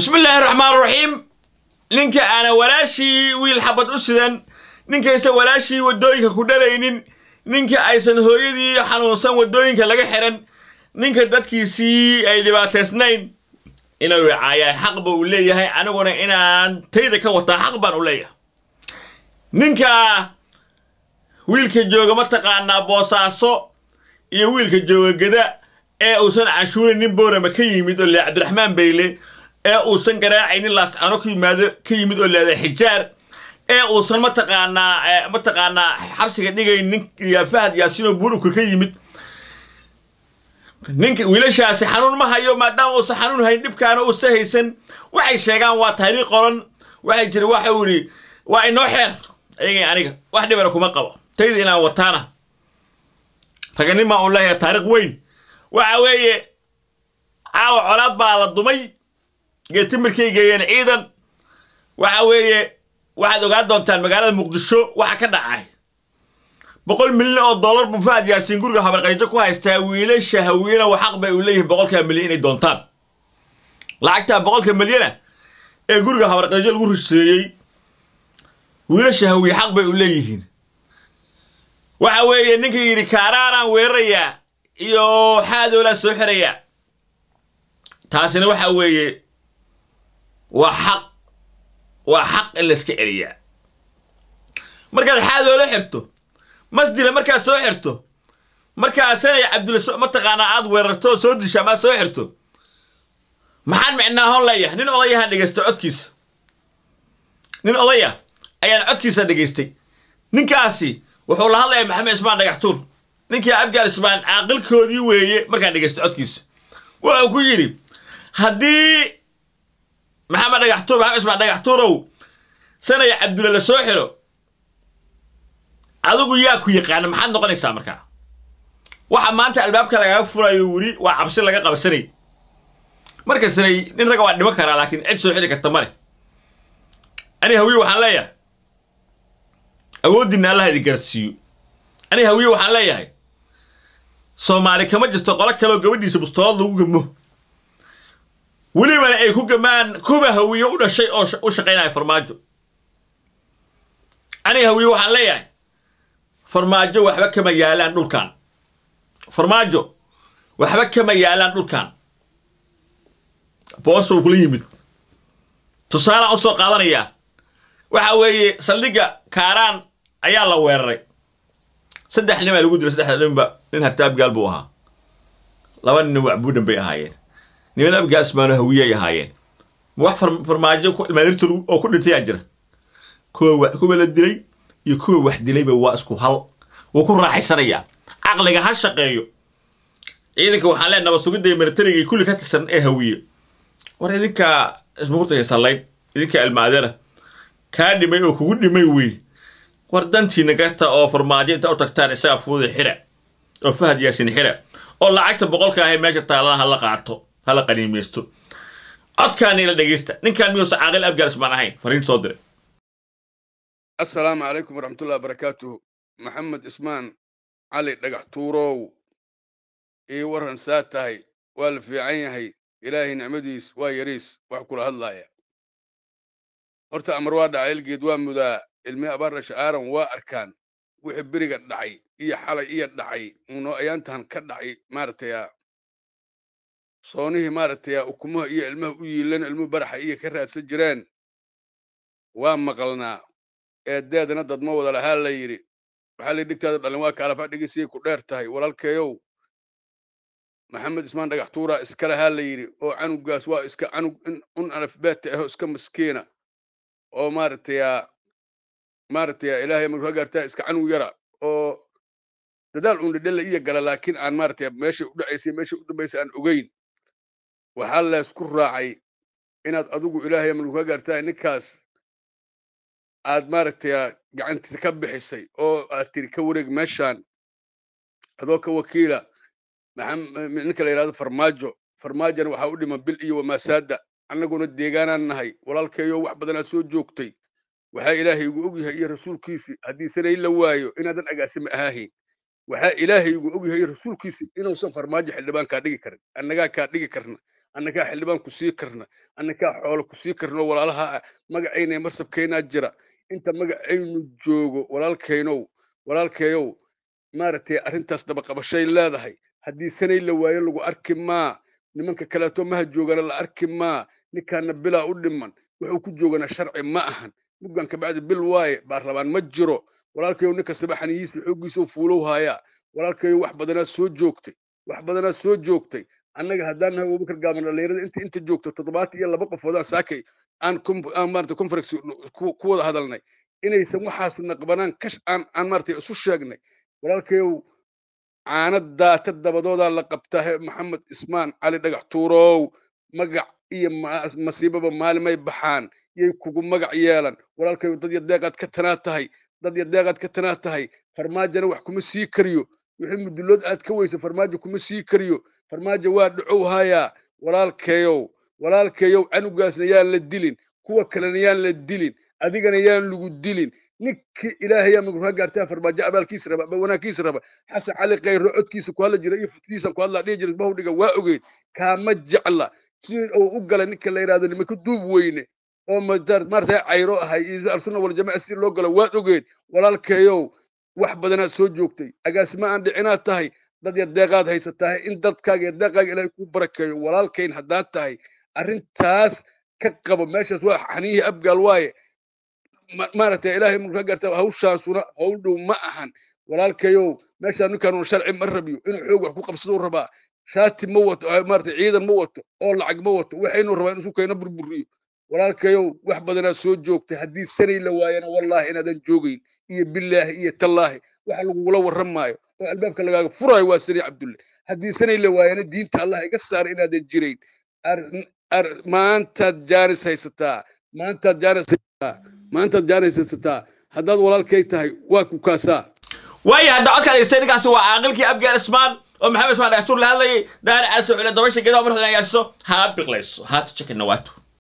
bismillaahi raxmaan raxiim ninka aanan walaashii wiil xabad u sidan ninkaysan walaashii waddooyinka ku dhalaynin ninka aysan hooyadii xanuunsan waddooyinka laga xihan ninka dadkiisii ay dhibaataysnayn inuu wicaayaa xaqba uu leeyahay aniguna inaan tayda ka wataa xaq baan u leeyahay ninka wiilka jooga mataqaanaa boosaaso iyo wiilka jooga gada ee uusan cashuuraynin boorama ka yimid oo lee cabdiraxmaan bayle ee uusan garaacaynin laascano ka yimaado ka yimid oo leedahay xijaar ee uusan mataqaanaa mataqaanaa xabsiga dhigayn nin fahad yaasinoo buurukur ka yimid ninka wiilashaasi xanuun ma hayo maadaama uusan xanuun hayn dhibkaana uusa haysan waxay sheegaan waa tahriiq qoran waxay jira waxa uu idhi waa inoo xeer ayaga aniga wax dhibana kuma qabo tayda inaan wataana raganimaa un leeyahay taariikh weyn waxa weeye caawa colaad baa la dumay geetimirkay geeyeen ciidan waxa weeye waxaad ogaan doontaan magaalada muqdisho waxa ka dhacay boqol milyan oo dollar bu faad yaasiin guriga habarqayjo ku haystaa wiilasha hawiina wa xaq bay uu leeyihin boqolkaa milyan inay doontaan lacagtaa boqolka milyana ah ee guriga habarqayjo lagu riseeyey wiilasha hawiye xaq bay u leeyihiin waxa weeye ninkii yidhi kaaraaraan weerarayaa iyo xaadoolaa soo xirayaa taasina waxa weeye waa xaq waa xaq in layska celiyaa markaad xaadoola xirto masdila markaad soo xirto markaa sanaya cabdilla mataqaanaa aad weerarto soo disha amaad soo xirto maxaan micnaahon leeyahay nin odayahaan dhegaysta codkiisa nin odaya ah ayaan codkiisa dhegaystay ninkaasi wuxuu la hadlayaa maxamed ismaan dhagaxtuun ninkii abgaal ismaan caaqilkoodii weeye markaan dhegaysta codkiisa wuxuu ku yidhi haddii maxamed dhagaxtuur maxamed ismaan dhagaxtuurow sanaya cabdulla la soo xiro adigu yaa ku yaqaana maxaad noqonaysaa markaa waxa maanta albaabka lagaga furayo weli waa cabsi laga qabsanay marka sanay nin ragga waa dhiman karaa laakiin cid soo xiri karta ma ani hawiye waxaan leeyahay awooddiinna allaha idin garadsiiyo ani hawiye waxaan leeyahay soomaali kama jirto qolo kaleoo gabadhiisa bustoolad lagu gamo welibana ay ku gamaan kuba hawiye u dhashay oo u shaqaynaya farmaajo aniga hawiye waxaan leeyahay farmaajo waxba kama yaalaan dhulkan farmaajo waxba kama yaalaan dhulkan boos boosou kula yimid tusaalaan u soo qaadanayaa waxa weeye saldhigga kaaraan ayaa la weeraray saddex nin lagu dilay saddex ninba nin hartaab gaal buu ahaa laba nin wacbuudhan bay ahaayeen niman afgaasmaano hawiyay ahaayeen wax farmaajo maadirta oo ku dhintayaa jira kuwa la dilay iyo kuwa wax dilayba waa isku hal wuu ku raaxaysanaya caqliga ha shaqeeyo ciidanka waxaan leenaaba sugidday militariga kulli ka tirsan ee hawiye war idinkaa ismuurtaya sallayn idinkaa almaadana kaa dhimay oo kugu dhimay wey war dantiina garta oo farmaajo inta u tagtaan isagaa fuuda xira oo fahad yaasin xira oo lacagta boqolka ahay meesha taaladaha la qaato hala qaniimaysto codkaanila dhegaysta ninkaan miyuusa caaqil abgaris baan ahayn fariin soo dire assalaamu calaykum waraxmatullahi wabarakaatuhu maxamed ismaan cali dhagax tuurow ii waran saa tahay waa la fiican yahay ilaahay nicmadiis waa yariis wax kula hadlaaya horta amar waa dhaca ilgeed waa mudaa ilmi abaarra shacaaran waa arkaan wixii beriga dhacay iyo xalay iyo dhacay unoo ayaantahan ka dhacay maaragtaya soonihii maaragtay ukumaha iyo ilmaha u yiilan ilmuhu baraxa iyo ka raadsan jireen waa maqalnaa eedeedana dadma wada lahaa la yidhi waxaa layihi dhigtaada dhalin waa kaalafaa dhegeysigay ku dheer tahay walaalkeeyow maxamed ismaan dhagax tuuraa iska lahaa la yidhi oo canugaas waa iska canug un alafbeeta ahoo iska maskiina oo maaragtaya maaragtaya ilaahay markuu gaartaa iska canug yara oo dadaal cundhidhe la iya gala laakiin aan maaragtay meeshay u dhacaysay meeshay u dambaysay aan ogeyn waxaa laysku raacay inaad adigu ilaahay amlu ka gaartahay ninkaas aad maaragtay gacantii ka bixisay oo aad tiri ka wareeg meeshaan adoo ka wakiila ninka la yidhahdo farmaajo farmaajana waxaa u dhima bil iyo wamaasaada annaguna deegaanaan nahay walaalkeeyo wax badanaad soo joogtay waxaa ilaahaygu ogyahay iyo rasuulkiisii haddiisanay la waayo inaadan agaasima ahaahayn waxaa ilaahaygu ogyahay iyo rasuulkiisii inuusan farmaajo xildhibaankaa dhigi karin annagaa kaa dhigi karna annagaa xildhibaan ku sii karna annagaa xoolo ku sii karno walaalaha ah magacayna marsabkeynaa jira inta magacaynu joogo walaalkaynow walaalkeeyow maaragtay arrintaas dabaqabashay leedahay haddii sanay la waayo lagu arki maa nimanka kaleeto maha joogana la arki maa ninkaana bilaa u dhiman wuxuu ku jooganaa sharci ma ahan muggan kabacdi bil waaye baarlabaan ma jiro walaalkayow nin kastaba xaniyiisu fuulow haayaa walaalkayow wax badanaa soo joogtay wax badanaa soo joogtay annaga haddaan nahay abubakar gaaban dhalinyarada inta inta joogto toddobaatan iyo laba qofood aan saakay aan maarata conference ku wada hadalnay inaysan waxaas naqbanaan kash aan aan maarata isu sheegnay walaalkayow caana daata dabadoodaa la qabtaa maxamed ismaan cali dhagax tuurow magac iyo masiibaba maalimay baxaan yay kugu magac yeelan walaalkayow dad yadeeqaad ka tanaa tahay dad yadeeqaad ka tanaa tahay farmaajana wax kuma sii kariyo wixii mudullood aad ka weysa farmaajo kuma sii kariyo farmaajo waa dhacow hayaa walaalkeeyow walaalkeeyow canugaasna yaan la dilin kuwa kalena yaan la dilin adigana yaan lagu dilin ninkii ilaahayaa mugruha gaartaa farmaajo abaalkiis raba wanaagkiis raba xasan cali kayro codkiisa ku hadla jira iyo futdiisan ku hadlaa dhihi jira bahu dhiga waa ogeyd kaama jecla si uu u galay ninka la yidhahdo nimanka duub weyne oo maartay cayro ahay iyo waljamaca si loo galo waad ogeyd walaalkeeyow wax badanaad soo joogtay agaasima aan dhicinaad tahay dad deeqaad haysatahay in dadkaaga yadeeqaaga ilaahay kuu barakeeyo walaalkayn haddaad tahay arrintaas ka qabo meeshaas waa xaniyihii abgaal waaye maaragtay ilaahay muka garta hawshaasuna hawl dhow ma ahan walaalkayow meeshaa ninkaanuna sharci ma rabiyo inuu xoog wax ku qabsaduu rabaa shaati ma wato maaragtay ciidan ma wato oo lacag ma wato waxaynuu rabaa inuu sukayna burburiyo walaalkayow wax badanaad soo joogtay haddii sanay la waayana wallaahi inaadan joogayn iyo bilaahi iyo tallaahi wax lagugula warran maayo oo albaabka lagaaga furaayo waa sani cabdulle haddii la waayana diinta allah iga saara inaadan jirayn maantaad jaanis haysataa maantaad jaanis haysataa maantaad jaanis haysataa haddaad walaalkay tahay waa ku kaasaa waaya hadda codka dhegeysta ninkaasi waa caaqilkii abgaar ismaan oo maxamed ismaan dhagaxtuur la hadlayay daana caasi xule dabasha gedaa marxdan ayaasiso haa biqlayso haata jekinawaato